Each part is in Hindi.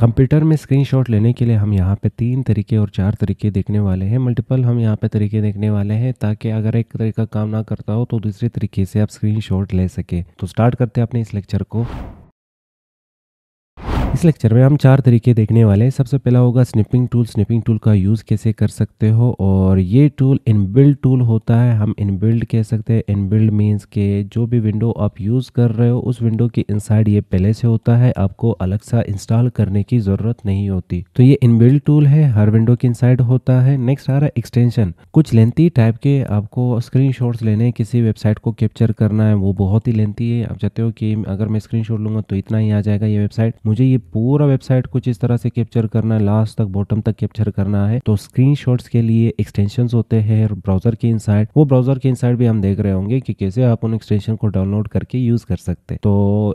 कंप्यूटर में स्क्रीनशॉट लेने के लिए हम यहाँ पे तीन तरीके और चार तरीके देखने वाले हैं मल्टीपल हम यहाँ पे तरीके देखने वाले हैं ताकि अगर एक तरीका काम ना करता हो तो दूसरे तरीके से आप स्क्रीनशॉट ले सके तो स्टार्ट करते हैं अपने इस लेक्चर को इस लेक्चर में हम चार तरीके देखने वाले हैं सबसे पहला होगा स्निपिंग टूल स्निपिंग टूल का यूज़ कैसे कर सकते हो और ये टूल इनबिल्ड टूल होता है हम इनबिल्ड कह सकते हैं इनबिल्ड मींस के जो भी विंडो आप यूज़ कर रहे हो उस विंडो के इनसाइड ये पहले से होता है आपको अलग सा इंस्टॉल करने की ज़रूरत नहीं होती तो ये इनबिल्ड टूल है हर विंडो के इनसाइड होता है नेक्स्ट आ रहा है एक्सटेंशन कुछ लेंथी टाइप के आपको स्क्रीन लेने हैं किसी वेबसाइट को कैप्चर करना है वो बहुत ही लेंथी है आप चाहते हो कि अगर मैं स्क्रीन लूँगा तो इतना ही आ जाएगा ये वेबसाइट मुझे ये पूरा वेबसाइट कुछ इस तरह से कैप्चर करना है लास्ट तक बॉटम तक कैप्चर करना है तो स्क्रीन के लिए एक्सटेंशन होते हैं ब्राउजर के इन वो ब्राउजर के इन भी हम देख रहे होंगे कि कैसे आप उन एक्सटेंशन को डाउनलोड करके यूज कर सकते हैं तो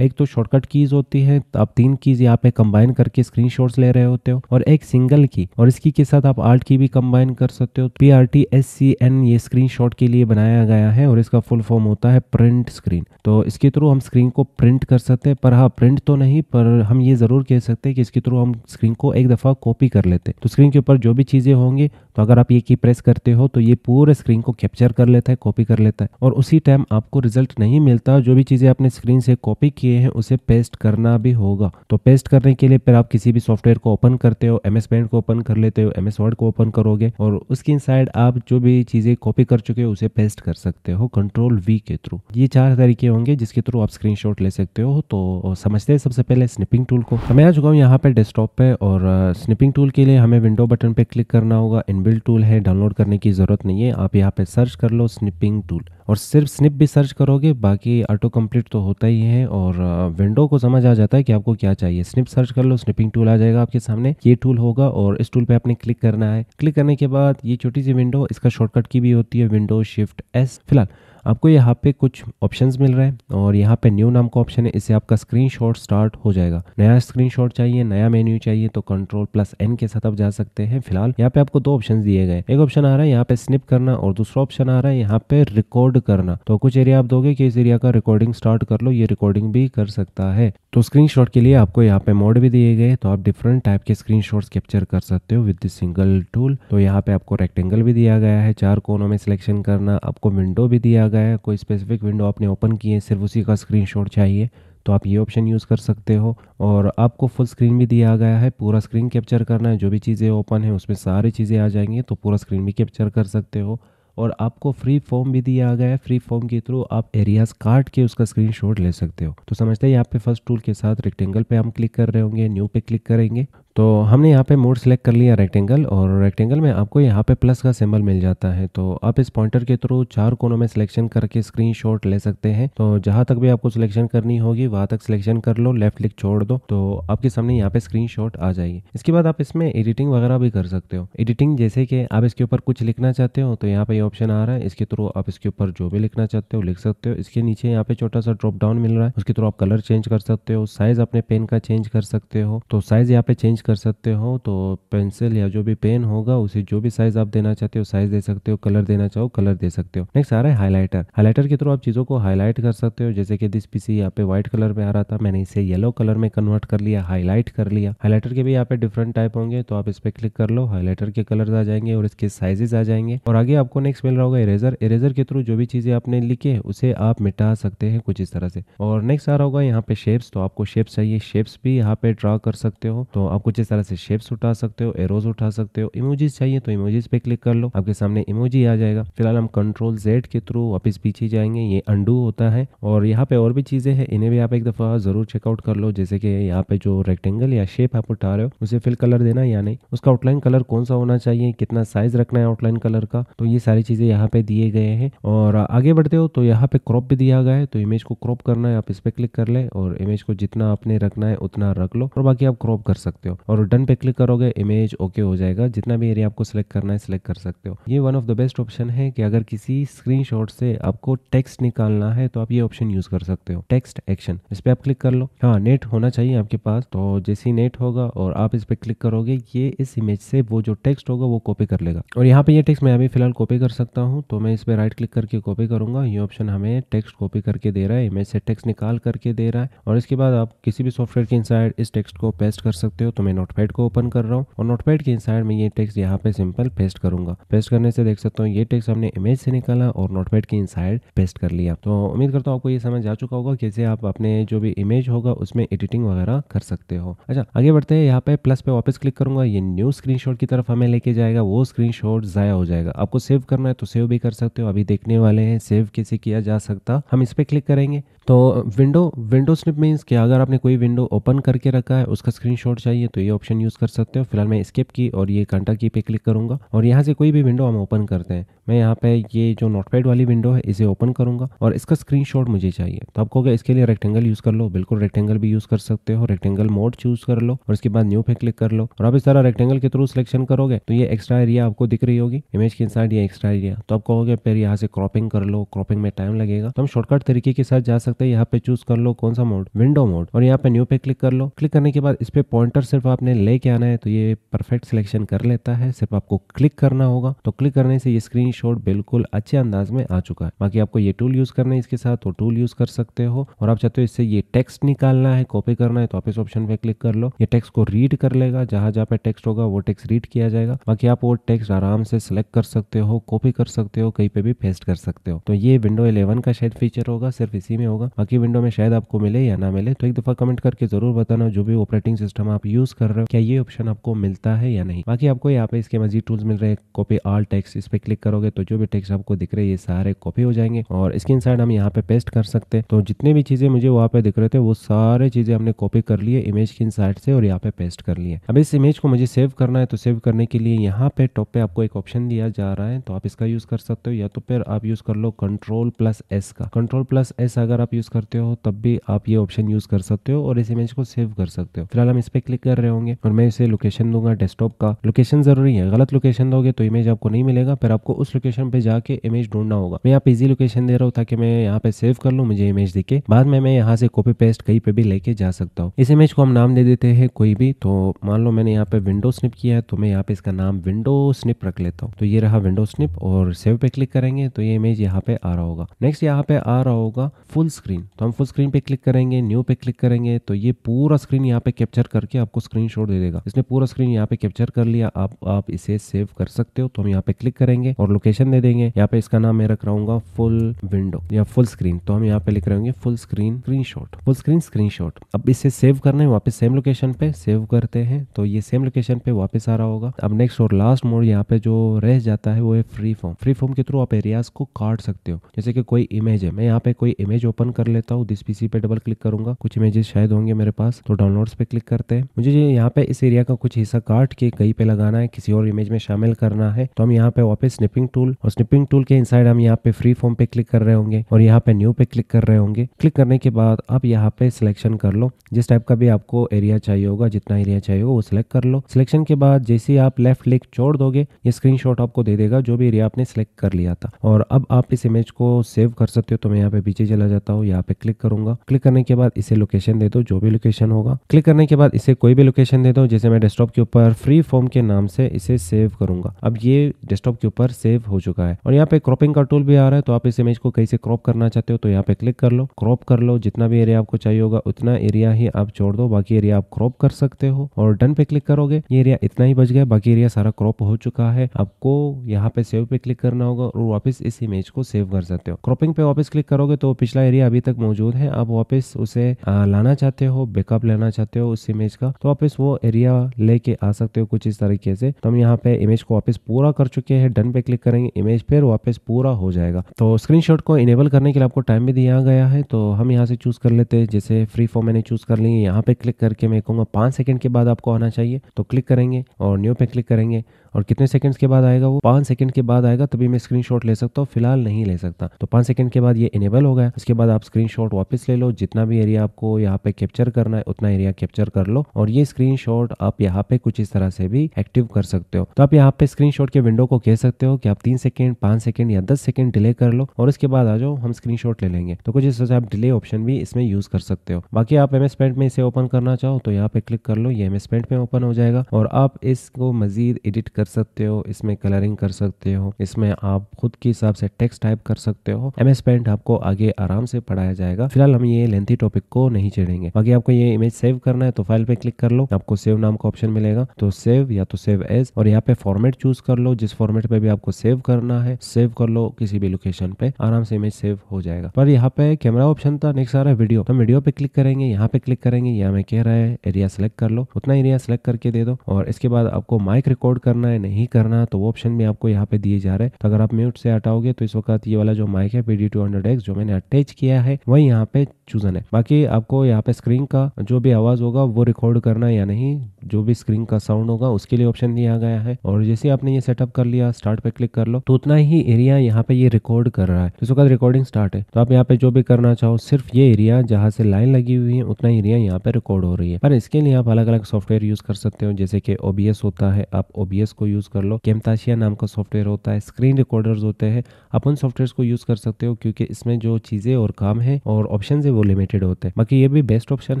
एक तो शॉर्टकट कीज होती है आप तीन कीज यहाँ पे कंबाइन करके स्क्रीन ले रहे होते हो और एक सिंगल की और इसकी के साथ आप आर्ट की भी कंबाइन कर सकते हो P R T S C N ये स्क्रीन के लिए बनाया गया है और इसका फुल फॉर्म होता है प्रिंट स्क्रीन तो इसके थ्रू हम स्क्रीन को प्रिंट कर सकते हैं पर हाँ प्रिंट तो नहीं पर हम ये ज़रूर कह सकते हैं कि इसके थ्रू हम स्क्रीन को एक दफ़ा कॉपी कर लेते हैं तो स्क्रीन के ऊपर जो भी चीज़ें होंगी तो अगर आप ये की प्रेस करते हो तो ये पूरे स्क्रीन को कैप्चर कर लेता है कॉपी कर लेता है और उसी टाइम आपको रिजल्ट नहीं मिलता जो भी चीज़ें आपने स्क्रीन से कॉपी किए हैं उसे पेस्ट करना भी होगा तो पेस्ट करने के लिए फिर आप किसी भी सॉफ्टवेयर को ओपन करते हो एम एस पेंट को ओपन कर लेते हो एम एस वर्ड को ओपन करोगे और उसके इनसाइड आप जो भी चीज़ें कॉपी कर चुके हो उसे पेस्ट कर सकते हो कंट्रोल वी के थ्रू ये चार तरीके होंगे जिसके थ्रू आप स्क्रीन ले सकते हो तो समझते हैं सबसे पहले स्निपिंग टूल को आपको मैं आ चुका हूँ यहाँ पे डेस्कटॉप पे और स्निपिंग टूल के लिए हमें विंडो बटन पे क्लिक करना होगा इनबिल्ट टूल है डाउनलोड करने की ज़रूरत नहीं है आप यहाँ पे सर्च कर लो स्निपिंग टूल और सिर्फ स्निप भी सर्च करोगे बाकी ऑटो कम्प्लीट तो होता ही है और विंडो को समझ आ जाता है कि आपको क्या चाहिए स्निप सर्च कर लो स्निपिंग टूल आ जाएगा आपके सामने ये टूल होगा और इस टूल पे आपने क्लिक करना है क्लिक करने के बाद ये छोटी सी विंडो इसका शॉर्टकट की भी होती है विंडो शिफ्ट एस फिलहाल आपको यहाँ पे कुछ ऑप्शन मिल रहे हैं और यहाँ पे न्यू नाम का ऑप्शन है इससे आपका स्क्रीन स्टार्ट हो जाएगा नया स्क्रीन चाहिए नया मेन्यू चाहिए तो कंट्रोल प्लस एन के साथ आप जा सकते हैं फिलहाल यहाँ पे आपको दो ऑप्शन दिए गए एक ऑप्शन आ रहा है यहाँ पे स्निप करना और दूसरा ऑप्शन आ रहा है यहाँ पे रिकॉर्ड करना तो कुछ एरिया आप दोगे कि इस एरिया का रिकॉर्डिंग स्टार्ट कर लो ये रिकॉर्डिंग भी कर सकता है तो स्क्रीनशॉट के लिए आपको यहाँ पे मोड भी दिए गए तो आप डिफरेंट टाइप के स्क्रीनशॉट्स कैप्चर कर सकते हो विद सिंगल टूल तो यहाँ पे आपको रेक्टेंगल भी दिया गया है चार कोनों में सिलेक्शन करना आपको विंडो भी दिया गया है कोई स्पेसिफिक विंडो आपने ओपन की है सिर्फ उसी का स्क्रीन चाहिए तो आप ये ऑप्शन यूज़ कर सकते हो और आपको फुल स्क्रीन भी दिया गया है पूरा स्क्रीन कैप्चर करना है जो भी चीज़ें ओपन है उसमें सारी चीज़ें आ जाएंगी तो पूरा स्क्रीन भी कैप्चर कर सकते हो और आपको फ्री फॉर्म भी दिया गया है फ्री फॉर्म के थ्रू आप एरियाज काट के उसका स्क्रीनशॉट ले सकते हो तो समझते हैं यहाँ पे फर्स्ट टूल के साथ रेक्टेंगल पे हम क्लिक कर रहे होंगे न्यू पे क्लिक करेंगे तो हमने यहाँ पे मोड सेलेक्ट कर लिया रेक्टेंगल और रेक्टेंगल में आपको यहाँ पे प्लस का सिंबल मिल जाता है तो आप इस पॉइंटर के थ्रू चार कोनों में सिलेक्शन करके स्क्रीनशॉट ले सकते हैं तो जहाँ तक भी आपको सिलेक्शन करनी होगी वहाँ तक सिलेक्शन कर लो लेफ्ट क्लिक छोड़ दो तो आपके सामने यहाँ पे स्क्रीन आ जाएगी इसके बाद आप इसमें एडिटिंग वगैरह भी कर सकते हो एडिटिंग जैसे कि आप इसके ऊपर कुछ लिखना चाहते हो तो यहाँ पे ऑप्शन आ रहा है इसके थ्रू आप इसके ऊपर जो भी लिखना चाहते हो लिख सकते हो इसके नीचे यहाँ पे छोटा सा ड्रॉप डाउन मिल रहा है उसके थ्रू आप कलर चेंज कर सकते हो साइज अपने पेन का चेंज कर सकते हो तो साइज यहाँ पे चेंज कर सकते हो तो पेंसिल या जो भी पेन होगा उसे जो भी साइज आप देना चाहते हो साइज दे सकते हो कलर देना चाहो कलर दे सकते हो नेक्स्ट आ रहा है हाईलाइटर हाईलाइटर के थ्रू आप चीज़ों को हाईलाइट कर सकते हो जैसे कि दिस पीसी यहाँ पे व्हाइट कलर में आ रहा था मैंने इसे येलो कलर में कन्वर्ट कर लिया हाईलाइट कर लिया हाईलाइटर के भी यहाँ पे डिफरेंट टाइप होंगे तो आप इस पर क्लिक कर लो हाईलाइटर के कलर आ जाएंगे और इसके साइजेस आ जाएंगे और आगे आपको नेक्स्ट मिल रहा होगा इरेजर इरेजर के थ्रू जो भी चीजें आपने लिखे उसे आप मिटा सकते हैं कुछ इस तरह से और नेक्स्ट आ रहा होगा यहाँ पे शेप्स तो आपको शेप्स चाहिए शेप्स भी यहाँ पे ड्रा कर सकते हो तो आपको कुछ इस तरह से शेप्स उठा सकते हो एरोज उठा सकते हो इमोजीज चाहिए तो इमोजीज पे क्लिक कर लो आपके सामने इमोजी आ जाएगा फिलहाल हम कंट्रोल जेड के थ्रू वापस पीछे जाएंगे ये अंडू होता है और यहाँ पे और भी चीजें हैं इन्हें भी आप एक दफा जरूर चेकआउट कर लो जैसे कि यहाँ पे जो रेक्टेंगल या शेप आप उठा रहे हो उसे फिल कलर देना या नहीं उसका आउटलाइन कलर कौन सा होना चाहिए कितना साइज रखना है आउटलाइन कलर का तो ये सारी चीजें यहाँ पे दिए गए हैं और आगे बढ़ते हो तो यहाँ पे क्रॉप भी दिया गया है तो इमेज को क्रॉप करना है आप इस पे क्लिक कर ले और इमेज को जितना आपने रखना है उतना रख लो और बाकी आप क्रॉप कर सकते हो और डन पे क्लिक करोगे इमेज ओके हो जाएगा जितना भी एरिया आपको सिलेक्ट करना है सिलेक्ट कर सकते हो ये one of the best option है कि अगर किसी स्क्रीन से आपको टेक्स्ट निकालना है तो आप ये ऑप्शन यूज कर सकते हो टेक्स्ट एक्शन इस पर आप क्लिक कर लो हाँ नेट होना चाहिए आपके पास तो जैसे ही नेट होगा और आप इस पर क्लिक करोगे ये इस इमेज से वो जो टेक्स्ट होगा वो कॉपी कर लेगा और यहाँ पे ये टेक्स्ट मैं अभी फिलहाल कॉपी कर सकता हूँ तो मैं इस पर राइट क्लिक करके कॉपी करूंगा ये ऑप्शन हमें टेक्स्ट कॉपी करके दे रहा है इमेज से टेक्स्ट निकाल करके दे रहा है और इसके बाद आप किसी भी सॉफ्टवेयर के इन इस टेक्स्ट को पेस्ट कर सकते हो तो मैं मैं नोटपैड को ओपन कर रहा हूँ और नोटपैड के साइड में ये टेक्स्ट यहाँ पे सिंपल पेस्ट करूंगा पेस्ट करने से देख सकते हो ये टेक्स्ट हमने इमेज से निकाला और नोटपैड के इनसाइड पेस्ट कर लिया तो उम्मीद करता हूँ आपको ये समझ आ चुका होगा कैसे आप अपने जो भी इमेज होगा उसमें एडिटिंग वगैरह कर सकते हो अच्छा आगे बढ़ते हैं यहाँ पे प्लस पे वापस क्लिक करूंगा ये न्यू स्क्रीन की तरफ हमें लेके जाएगा वो स्क्रीन जाया हो जाएगा आपको सेव करना है तो सेव भी कर सकते हो अभी देखने वाले हैं सेव कैसे किया जा सकता हम इस पर क्लिक करेंगे तो विंडो विंडो स्निप मीन्स कि अगर आपने कोई विंडो ओपन करके रखा है उसका स्क्रीनशॉट चाहिए तो ये ऑप्शन यूज़ कर सकते हो फिलहाल मैं स्केप की और ये कंटा की पे क्लिक करूंगा और यहाँ से कोई भी विंडो हम ओपन करते हैं मैं यहाँ पे ये जो नोटपैड वाली विंडो है इसे ओपन करूँगा और इसका स्क्रीन मुझे चाहिए तो आप कहोगे इसके लिए रेक्टेंगल यूज़ कर लो बिल्कुल रेक्टेंगल भी यूज़ कर सकते हो रेक्टेंगल मोड चूज़ कर लो और इसके बाद न्यू पे क्लिक कर लो और आप इस तरह रेक्टेंगल के थ्रू सिलेक्शन करोगे तो ये एक्स्ट्रा एरिया आपको दिख रही होगी इमेज के इनसाइड ये एक्स्ट्रा एरिया तो आप कहोगे फिर यहाँ से क्रॉपिंग कर लो क्रॉपिंग में टाइम लगेगा तो हम शॉर्टकट तरीके के साथ जा सकते हैं यहाँ पे चूज कर लो कौन सा मोड विंडो मोड और यहाँ पे न्यू पे क्लिक कर लो क्लिक करने के बाद इस पे पॉइंटर सिर्फ सिर्फ आपने लेके आना है तो ये परफेक्ट सिलेक्शन कर लेता है सिर्फ आपको क्लिक करना होगा तो क्लिक करने से ये स्क्रीन बिल्कुल अच्छे अंदाज में आ चुका है बाकी आपको ये टूल यूज करना है इसके साथ तो टूल यूज कर सकते हो और आप चाहते हो इससे ये टेक्स्ट निकालना है कॉपी करना है तो आप इस ऑप्शन पे क्लिक कर लो ये टेक्स्ट को रीड कर लेगा जहां जहां पे टेक्स्ट होगा वो टेक्स्ट रीड किया जाएगा बाकी आप वो टेक्स्ट आराम से सिलेक्ट कर सकते हो कॉपी कर सकते हो कहीं पे भी पेस्ट कर सकते हो तो ये विंडो इलेवन का शायद फीचर होगा सिर्फ इसी में होगा बाकी विंडो में शायद आपको मिले या ना मिले तो एक दफा कमेंट करके जरूर बताना जो भी ऑपरेटिंग सिस्टम आप यूज यूज़ कर रहे हो क्या ये ऑप्शन आपको मिलता है या नहीं बाकी आपको यहाँ पे इसके मजीद टूल्स मिल रहे हैं कॉपी आल टैक्स इस पर क्लिक करोगे तो जो भी टैक्स आपको दिख रहे हैं ये सारे कॉपी हो जाएंगे और इसके इनसाइड हम यहाँ पे पेस्ट कर सकते हैं तो जितने भी चीज़ें मुझे वहाँ पे दिख रहे थे वो सारे चीज़ें हमने कॉपी कर लिए इमेज के इनसाइड से और यहाँ पे पेस्ट कर लिए अब इस इमेज को मुझे सेव करना है तो सेव करने के लिए यहाँ पे टॉप पे आपको एक ऑप्शन दिया जा रहा है तो आप इसका यूज़ कर सकते हो या तो फिर आप यूज़ कर लो कंट्रोल प्लस एस का कंट्रोल प्लस एस अगर आप यूज़ करते हो तब भी आप ये ऑप्शन यूज़ कर सकते हो और इस इमेज को सेव कर सकते हो फिलहाल हम इस पर क्लिक कर रहे होंगे और मैं इसे लोकेशन दूंगा डेस्कटॉप का लोकेशन जरूरी है गलत लोकेशन दोगे तो इमेज आपको नहीं मिलेगा फिर आपको उस लोकेशन पे जाके इमेज ढूंढना होगा मैं यहाँ पे इजी लोकेशन दे रहा हूँ ताकि मैं यहाँ पे सेव कर लू मुझे इमेज दिखे बाद में मैं यहाँ से कॉपी पेस्ट कहीं पे भी लेके जा सकता हूँ इस इमेज को हम नाम दे देते हैं कोई भी तो मान लो मैंने यहाँ पे विंडो स्निप किया है तो मैं यहाँ पे इसका नाम विंडो स्निप रख लेता हूँ तो ये रहा विंडो स्निप और सेव पे क्लिक करेंगे तो ये इमेज यहाँ पे आ रहा होगा नेक्स्ट यहाँ पे आ रहा होगा फुल स्क्रीन तो हम फुल स्क्रीन पे क्लिक करेंगे न्यू पे क्लिक करेंगे तो ये पूरा स्क्रीन यहाँ पे कैप्चर करके आपको स्क्रीनशॉट दे देगा इसने पूरा स्क्रीन यहाँ पे कैप्चर कर लिया आप आप इसे सेव कर सकते हो तो हम यहाँ पे क्लिक करेंगे और लोकेशन दे देंगे यहाँ पे इसका नाम मैं रख रहा हूँ फुल विंडो या फुल स्क्रीन तो हम यहाँ पे लिख रहे होंगे full screen screen full screen screen अब इसे सेव करना है वापस सेम लोकेशन पे सेव करते हैं तो ये सेम लोकेशन पे वापस आ रहा होगा अब नेक्स्ट और लास्ट मोड यहाँ पे जो रह जाता है वो है फ्री फॉर्म फ्री फॉर्म के थ्रू आप एरियाज को काट सकते हो जैसे कि कोई इमेज है मैं यहाँ पे कोई इमेज ओपन कर लेता हूँ दिस पीसी पे डबल क्लिक करूंगा कुछ इमेजेस शायद होंगे मेरे पास तो डाउनलोड्स पे क्लिक करते हैं मुझे मुझे यहाँ पे इस एरिया का कुछ हिस्सा काट के कहीं पे लगाना है किसी और इमेज में शामिल करना है तो हम यहाँ पे वापस स्निपिंग टूल और स्निपिंग टूल के इनसाइड हम यहाँ पे फ्री फॉर्म पे क्लिक कर रहे होंगे और यहाँ पे न्यू पे क्लिक कर रहे होंगे क्लिक करने के बाद आप यहाँ पे सिलेक्शन कर लो जिस टाइप का भी आपको एरिया चाहिए होगा जितना एरिया चाहिए होगा वो सिलेक्ट कर लो सिलेक्शन के बाद जैसे ही आप लेफ्ट लिख छोड़ दोगे ये स्क्रीन आपको दे देगा जो भी एरिया आपने सिलेक्ट कर लिया था और अब आप इस इमेज को सेव कर सकते हो तो मैं यहाँ पे पीछे चला जाता हूँ यहाँ पे क्लिक करूंगा क्लिक करने के बाद इसे लोकेशन दे दो जो भी लोकेशन होगा क्लिक करने के बाद इसे कोई भी लोकेशन देता हूँ जैसे मैं डेस्कटॉप के ऊपर फ्री फॉर्म के नाम से इसे सेव करूंगा अब ये डेस्कटॉप के ऊपर सेव हो चुका है और यहाँ पे क्रॉपिंग का टूल भी आ रहा है तो आप इस इमेज को कहीं से क्रॉप करना चाहते हो तो यहाँ पे क्लिक कर लो क्रॉप कर लो जितना भी एरिया आपको चाहिए होगा उतना एरिया ही आप छोड़ दो बाकी एरिया आप क्रॉप कर सकते हो और डन पे क्लिक करोगे ये एरिया इतना ही बच गया बाकी एरिया सारा क्रॉप हो चुका है आपको यहाँ पे सेव पे क्लिक करना होगा और वापस इस इमेज को सेव कर सकते हो क्रॉपिंग पे वापस क्लिक करोगे तो पिछला एरिया अभी तक मौजूद है आप वापस उसे लाना चाहते हो बैकअप लेना चाहते हो उस इमेज का तो आप वापस वो एरिया लेके आ सकते हो कुछ इस तरीके से तो हम यहाँ पे इमेज को वापस पूरा कर चुके हैं डन पे क्लिक करेंगे इमेज फिर वापस पूरा हो जाएगा तो स्क्रीनशॉट को इनेबल करने के लिए आपको टाइम भी दिया गया है तो हम यहाँ से चूज कर लेते हैं जैसे फ्री फॉर्म मैंने चूज कर ली यहाँ पे क्लिक करके मैं कहूँगा पांच सेकंड के बाद आपको आना चाहिए तो क्लिक करेंगे और न्यू पे क्लिक करेंगे और कितने सेकंड्स के बाद आएगा वो पाँच सेकंड के बाद आएगा तभी मैं स्क्रीन ले सकता हूँ फिलहाल नहीं ले सकता तो पाँच सेकंड के बाद ये इनेबल हो गया उसके बाद आप स्क्रीन वापस ले लो जितना भी एरिया आपको यहाँ पे कैप्चर करना है उतना एरिया कैप्चर कर लो और ये स्क्रीन आप यहाँ पे कुछ इस तरह से भी एक्टिव कर सकते हो तो आप यहाँ पे स्क्रीन के विंडो को कह सकते हो कि आप तीन सेकंड पाँच सेकंड या दस सेकंड डिले कर लो और इसके बाद आ जाओ हम स्क्रीन ले लेंगे तो कुछ इस तरह से आप डिले ऑप्शन भी इसमें यूज कर सकते हो बाकी आप एम पेंट में इसे ओपन करना चाहो तो यहाँ पे क्लिक कर लो ये एम पेंट में ओपन हो जाएगा और आप इसको मजीद एडिट कर कर सकते हो इसमें कलरिंग कर सकते हो इसमें आप खुद के हिसाब से टेक्स्ट टाइप कर सकते हो एम एस पेंट आपको आगे आराम से पढ़ाया जाएगा फिलहाल हम ये लेंथी टॉपिक को नहीं चढ़ेंगे बाकी आपको ये इमेज सेव करना है तो फाइल पे क्लिक कर लो आपको सेव नाम का ऑप्शन मिलेगा तो सेव या तो सेव एज और यहाँ पे फॉर्मेट चूज कर लो जिस फॉर्मेट पे भी आपको सेव करना है सेव कर लो किसी भी लोकेशन पे आराम से इमेज सेव हो जाएगा पर यहाँ पे कैमरा ऑप्शन था नेक्स्ट आ रहा है वीडियो तो हम तो वीडियो पे क्लिक करेंगे यहाँ पे क्लिक करेंगे यहाँ में कह रहा है एरिया सेलेक्ट कर लो उतना एरिया सेलेक्ट करके दे दो और इसके बाद आपको माइक रिकॉर्ड करना है है नहीं करना तो वो ऑप्शन भी आपको यहाँ पे दिए जा रहे हैं तो अगर आप म्यूट से हटाओगे तो इस वक्त ये वाला जो माइक है पी डी जो मैंने अटैच किया है वही यहाँ पे चूजन है बाकी आपको यहाँ पे स्क्रीन का जो भी आवाज होगा वो रिकॉर्ड करना या नहीं जो भी स्क्रीन का साउंड होगा उसके लिए ऑप्शन दिया गया है और जैसे आपने ये सेटअप कर लिया स्टार्ट पे क्लिक कर लो तो उतना ही एरिया यहाँ पे ये रिकॉर्ड कर रहा है उसके तो बाद रिकॉर्डिंग स्टार्ट है तो आप यहाँ पे जो भी करना चाहो सिर्फ ये एरिया जहाँ से लाइन लगी हुई है उतना एरिया यहाँ पे रिकॉर्ड हो रही है पर इसके लिए आप अलग अलग सॉफ्टवेयर यूज कर सकते हो जैसे कि ओबीएस होता है आप ओबीएस को यूज कर लो केमताशिया नाम का सॉफ्टवेयर होता है स्क्रीन रिकॉर्डर्स होते हैं आप उन सॉफ्टवेयर को यूज कर सकते हो क्योंकि इसमें जो चीजें और काम है और ऑप्शन है वो लिमिटेड होते हैं बाकी ये भी बेस्ट ऑप्शन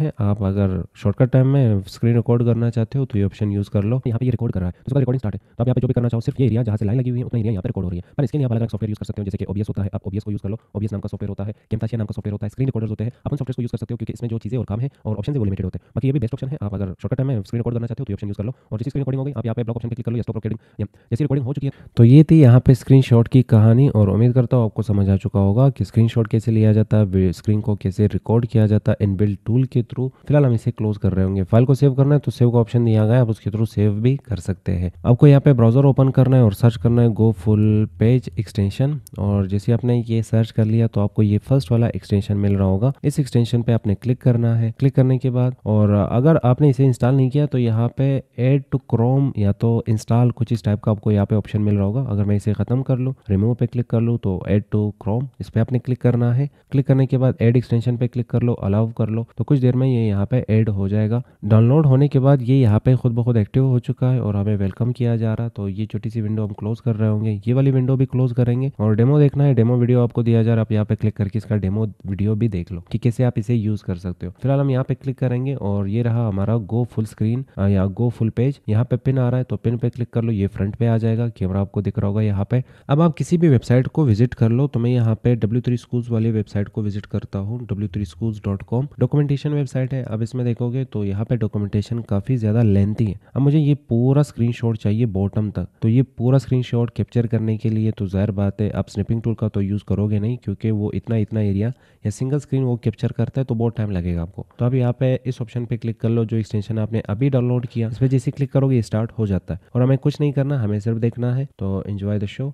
है आप अगर शॉर्टकट टाइम में स्क्रीन रिकॉर्ड करना चाहते हो तो ये ऑप्शन यूज कर लो यहाँ पे ये रिकॉर्ड कर रहा है उसका रिकॉर्डिंग स्टार्ट है तो आप यहाँ पे जो भी करना चाहो सिर्फ ये एरिया जहाँ से लाइन लगी हुई है उतना एरिया यहाँ पर रिकॉर्ड हो रही है पर इसके लिए आप अलग अलग सॉफ्टवेयर यूज कर सकते हो जैसे कि ओबीएस होता है आप ओबीएस को यूज कर लो ओबीएस नाम का सॉफ्टवेयर होता है कैमताशिया नाम का सॉफ्टवेयर होता है स्क्रीन रिकॉर्डर होते हैं अपन सॉफ्टवेयर को यूज कर सकते हो क्योंकि इसमें जो चीज़ें और काम है और ऑप्शन से वो लिमिटेड होते हैं बाकी ये भी बेस्ट ऑप्शन है आप अगर शॉर्टकट टाइम में स्क्रीन रिकॉर्ड करना चाहते हो तो ऑप्शन यूज कर लो और जिस रिकॉर्डिंग होगी आप यहाँ पे ब्लॉक ऑप्शन क्लिक कर लो स्टॉप रिकॉर्डिंग जैसे रिकॉर्डिंग हो चुकी है तो ये थी यहाँ पे स्क्रीन की कहानी और उम्मीद करता हूँ आपको समझ आ चुका होगा कि स्क्रीन कैसे लिया जाता है स्क्रीन को कैसे इसे रिकॉर्ड किया जाता है बिल्ड टूल के थ्रू फिलहाल हम इसे क्लोज कर रहे होंगे फाइल को सेव करना है तो सेव का ऑप्शन दिया गया आप उसके थ्रू सेव भी कर सकते हैं आपको यहाँ पे ब्राउजर ओपन करना है और सर्च करना है गो फुल पेज एक्सटेंशन और जैसे आपने ये सर्च कर लिया तो आपको ये फर्स्ट वाला एक्सटेंशन मिल रहा होगा इस एक्सटेंशन पे आपने क्लिक करना है क्लिक करने के बाद और अगर आपने इसे इंस्टॉल नहीं किया तो यहाँ पे एड टू क्रोम या तो इंस्टॉल कुछ इस टाइप का आपको यहाँ पे ऑप्शन मिल रहा होगा अगर मैं इसे खत्म कर लू रिमूव पे क्लिक कर लूँ तो एड टू क्रोम इस पे आपने क्लिक करना है क्लिक करने के बाद एड एक्सटेंशन एक्सटेंशन पे क्लिक कर लो अलाउ कर लो तो कुछ देर में ये यहाँ पे ऐड हो जाएगा डाउनलोड होने के बाद ये यहाँ पे खुद ब खुद एक्टिव हो चुका है और हमें वेलकम किया जा रहा तो ये छोटी सी विंडो हम क्लोज कर रहे होंगे ये वाली विंडो भी क्लोज करेंगे और डेमो देखना है डेमो वीडियो आपको दिया जा रहा है आप यहाँ पे क्लिक करके इसका डेमो वीडियो भी देख लो कि कैसे आप इसे यूज कर सकते हो फिलहाल हम यहाँ पे क्लिक करेंगे और ये रहा हमारा गो फुल स्क्रीन या गो फुल पेज यहाँ पे पिन आ रहा है तो पिन पे क्लिक कर लो ये फ्रंट पे आ जाएगा कैमरा आपको दिख रहा होगा यहाँ पे अब आप किसी भी वेबसाइट को विजिट कर लो तो मैं यहाँ पे डब्ल्यू थ्री स्कूल वाली वेबसाइट को विजिट करता हूँ www.schools.com डॉक्यूमेंटेशन वेबसाइट है अब इसमें देखोगे तो यहाँ पे डॉक्यूमेंटेशन काफ़ी ज़्यादा लेंथी है अब मुझे ये पूरा स्क्रीन चाहिए बॉटम तक तो ये पूरा स्क्रीन कैप्चर करने के लिए तो ज़ाहिर बात है आप स्निपिंग टूल का तो यूज़ करोगे नहीं क्योंकि वो इतना इतना एरिया या सिंगल स्क्रीन वो कैप्चर करता है तो बहुत टाइम लगेगा आपको तो अब यहाँ पे इस ऑप्शन पे क्लिक कर लो जो एक्सटेंशन आपने अभी डाउनलोड किया इस पर जैसे क्लिक करोगे स्टार्ट हो जाता है और हमें कुछ नहीं करना हमें सिर्फ देखना है तो इन्जॉय द शो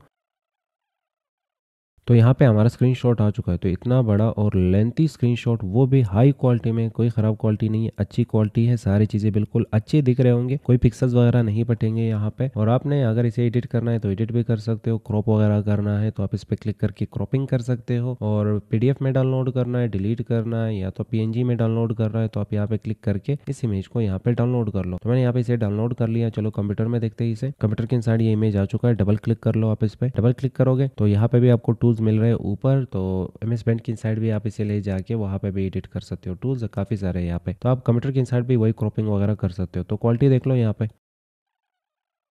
तो यहाँ पे हमारा स्क्रीनशॉट आ चुका है तो इतना बड़ा और लेंथी स्क्रीनशॉट वो भी हाई क्वालिटी में कोई ख़राब क्वालिटी नहीं है अच्छी क्वालिटी है सारी चीज़ें बिल्कुल अच्छे दिख रहे होंगे कोई पिक्सल्स वगैरह नहीं पटेंगे यहाँ पे और आपने अगर इसे एडिट करना है तो एडिट भी कर सकते हो क्रॉप वगैरह करना है तो आप इस पर क्लिक करके क्रॉपिंग कर सकते हो और पी में डाउनलोड करना है डिलीट करना है या तो पी में डाउनलोड करना है तो आप यहाँ पे क्लिक करके इस इमेज को यहाँ पे डाउनलोड कर लो तो मैंने यहाँ पे इसे डाउनलोड कर लिया चलो कंप्यूटर में देखते ही इसे कंप्यूटर के इन ये इमेज आ चुका है डबल क्लिक कर लो आप इस पर डबल क्लिक करोगे तो यहाँ पे भी आपको टू टूल्स मिल रहे हैं ऊपर तो एम एस पेंट की साइड भी आप इसे ले जाके वहाँ पे भी एडिट कर सकते हो टूल्स काफ़ी सारे यहाँ पे तो आप कंप्यूटर की इनसाइड भी वही क्रॉपिंग वगैरह कर सकते हो तो क्वालिटी देख लो यहाँ पे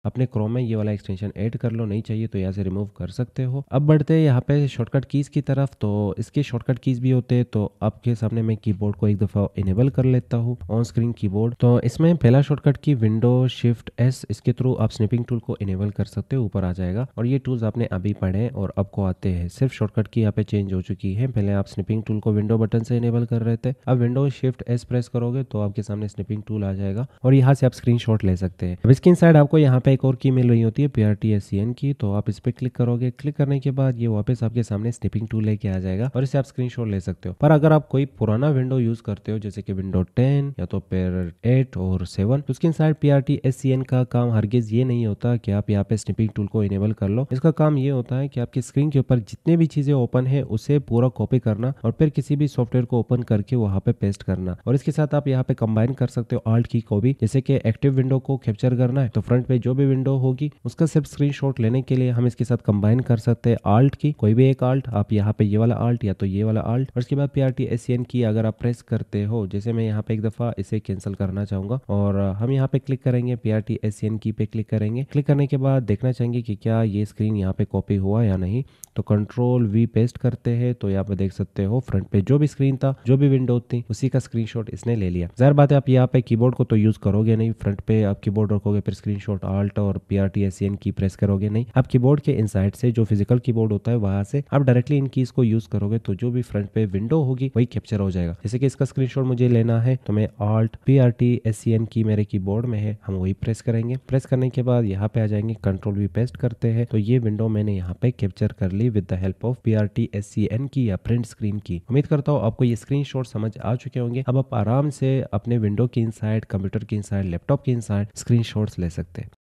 अपने क्रोम में ये वाला एक्सटेंशन ऐड कर लो नहीं चाहिए तो यहाँ से रिमूव कर सकते हो अब बढ़ते हैं यहाँ पे शॉर्टकट कीज़ की तरफ तो इसके शॉर्टकट कीज़ भी होते हैं तो आपके सामने मैं कीबोर्ड को एक दफ़ा इनेबल कर लेता हूँ ऑन स्क्रीन कीबोर्ड तो इसमें पहला shortcut key window shift S इसके थ्रू आप स्निपिंग टूल को इनेबल कर सकते हो ऊपर आ जाएगा और ये टूल्स आपने अभी पढ़े और आपको आते हैं सिर्फ शॉर्टकट की यहाँ पे चेंज हो चुकी है पहले आप स्निपिंग टूल को विंडो बटन से इनेबल कर रहे थे अब विंडो शिफ्ट एस प्रेस करोगे तो आपके सामने स्निपिंग टूल आ जाएगा और यहाँ से आप स्क्रीन ले सकते हैं अब इसके साइड आपको यहाँ पे एक और की मिल रही होती है P R T S C N key तो आप इस पर क्लिक करोगे क्लिक करने के बाद ये वापस आपके सामने स्निपिंग टूल लेके आ जाएगा और इसे आप स्क्रीनशॉट ले सकते हो पर अगर आप कोई पुराना विंडो यूज करते हो जैसे कि विंडो टेन या तो पेर एट और सेवन तो उसके side P R T S C N का काम हरगिज ये नहीं होता कि आप यहाँ पे स्निपिंग टूल को इनेबल कर लो इसका काम ये होता है कि आपकी स्क्रीन के ऊपर जितने भी चीजें ओपन है उसे पूरा कॉपी करना और फिर किसी भी सॉफ्टवेयर को ओपन करके वहाँ पे पेस्ट करना और इसके साथ आप यहाँ पे कंबाइन कर सकते हो आल्ट की को भी जैसे कि एक्टिव विंडो को कैप्चर करना है तो फ्रंट पे जो भी भी विंडो होगी उसका सिर्फ स्क्रीन लेने के लिए हम इसके साथ कंबाइन कर सकते हैं आल्ट की कोई भी एक आल्ट आप यहाँ पे ये वाला आल्ट या तो ये वाला आल्ट और उसके बाद पी आर एस की अगर आप प्रेस करते हो जैसे मैं यहाँ पे एक दफा इसे कैंसिल करना चाहूंगा और हम यहाँ पे क्लिक करेंगे पी आर एस की पे क्लिक करेंगे क्लिक करने के बाद देखना चाहेंगे कि क्या ये स्क्रीन यहाँ पे कॉपी हुआ या नहीं तो कंट्रोल वी पेस्ट करते हैं तो यहाँ पे देख सकते हो फ्रंट पे जो भी स्क्रीन था जो भी विंडो थी उसी का स्क्रीन इसने ले लिया जहर बात है आप यहाँ पे कीबोर्ड को तो यूज करोगे नहीं फ्रंट पे आप कीबोर्ड रखोगे फिर स्क्रीन शॉट अल्ट और P R T S C N key press करोगे नहीं आप कीबोर्ड के साइड से जो फिजिकल कीबोर्ड होता है वहां से आप डायरेक्टली इन कीज को यूज करोगे तो जो भी फ्रंट पे विंडो होगी वही कैप्चर हो जाएगा जैसे कि इसका स्क्रीनशॉट मुझे लेना है तो मैं alt P R T S C N key मेरे कीबोर्ड में है हम वही प्रेस करेंगे प्रेस करने के बाद यहाँ पे आ जाएंगे कंट्रोल भी पेस्ट करते हैं तो ये विंडो मैंने यहाँ पे कैप्चर कर ली with the help of P R T S C N key या प्रिंट स्क्रीन की उम्मीद करता हूँ आपको ये स्क्रीन समझ आ चुके होंगे अब आप आराम से अपने window inside computer inside laptop inside screen ले सकते हैं